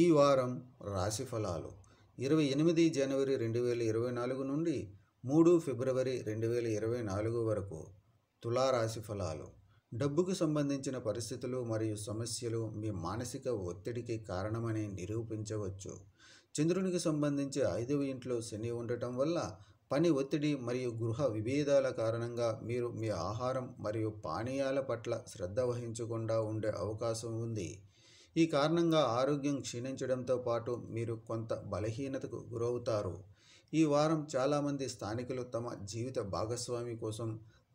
ఈ వారం రాశి ఫలాలు ఇరవై ఎనిమిది జనవరి రెండు వేల ఇరవై నాలుగు నుండి మూడు ఫిబ్రవరి రెండు వేల ఇరవై నాలుగు వరకు తులారాశి ఫలాలు డబ్బుకు సంబంధించిన పరిస్థితులు మరియు సమస్యలు మీ మానసిక ఒత్తిడికి కారణమని నిరూపించవచ్చు చంద్రునికి సంబంధించి ఐదవ ఇంట్లో శని ఉండటం వల్ల పని ఒత్తిడి మరియు గృహ విభేదాల కారణంగా మీరు మీ ఆహారం మరియు పానీయాల పట్ల శ్రద్ధ వహించకుండా ఉండే అవకాశం ఉంది ఈ కారణంగా ఆరోగ్యం క్షీణించడంతో పాటు మీరు కొంత బలహీనతకు గురవుతారు ఈ వారం చాలామంది స్థానికులు తమ జీవిత భాగస్వామి కోసం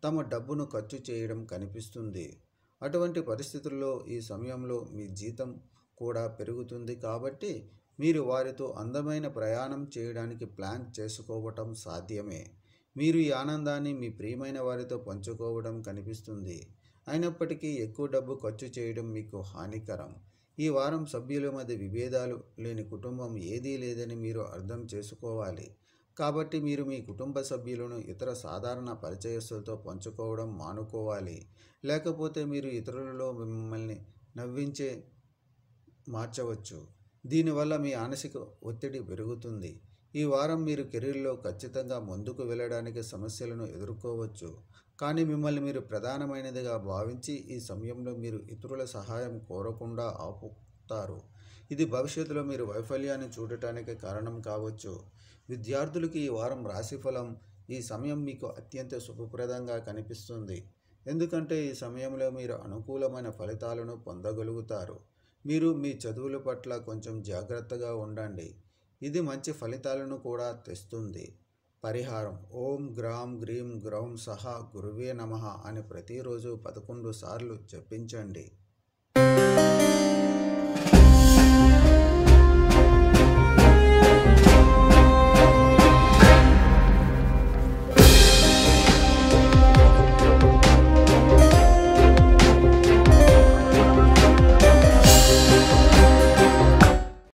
తమ డబ్బును ఖర్చు చేయడం కనిపిస్తుంది అటువంటి పరిస్థితుల్లో ఈ సమయంలో మీ జీతం కూడా పెరుగుతుంది కాబట్టి మీరు వారితో అందమైన ప్రయాణం చేయడానికి ప్లాన్ చేసుకోవటం సాధ్యమే మీరు ఈ ఆనందాన్ని మీ ప్రియమైన వారితో పంచుకోవడం కనిపిస్తుంది అయినప్పటికీ ఎక్కువ డబ్బు ఖర్చు చేయడం మీకు హానికరం ఈ వారం సభ్యుల మధ్య విభేదాలు లేని కుటుంబం ఏదీ లేదని మీరు అర్థం చేసుకోవాలి కాబట్టి మీరు మీ కుటుంబ సభ్యులను ఇతర సాధారణ పరిచయస్తులతో పంచుకోవడం మానుకోవాలి లేకపోతే మీరు ఇతరులలో మిమ్మల్ని నవ్వించే మార్చవచ్చు దీనివల్ల మీ మానసిక ఒత్తిడి పెరుగుతుంది ఈ వారం మీరు కెరీర్లో ఖచ్చితంగా ముందుకు వెళ్ళడానికి సమస్యలను ఎదుర్కోవచ్చు కానీ మిమ్మల్ని మీరు ప్రధానమైనదిగా భావించి ఈ సమయంలో మీరు ఇతరుల సహాయం కోరకుండా ఆపుతారు ఇది భవిష్యత్తులో మీరు వైఫల్యాన్ని చూడటానికి కారణం కావచ్చు విద్యార్థులకి ఈ వారం రాశిఫలం ఈ సమయం మీకు అత్యంత శుభప్రదంగా కనిపిస్తుంది ఎందుకంటే ఈ సమయంలో మీరు అనుకూలమైన ఫలితాలను పొందగలుగుతారు మీరు మీ చదువుల పట్ల కొంచెం జాగ్రత్తగా ఉండండి ఇది మంచి ఫలితాలను కూడా తెస్తుంది పరిహారం ఓం గ్రామ్ గ్రీం గ్రౌం సహా గురువే నమ అని ప్రతిరోజు పదకొండు సార్లు చెప్పించండి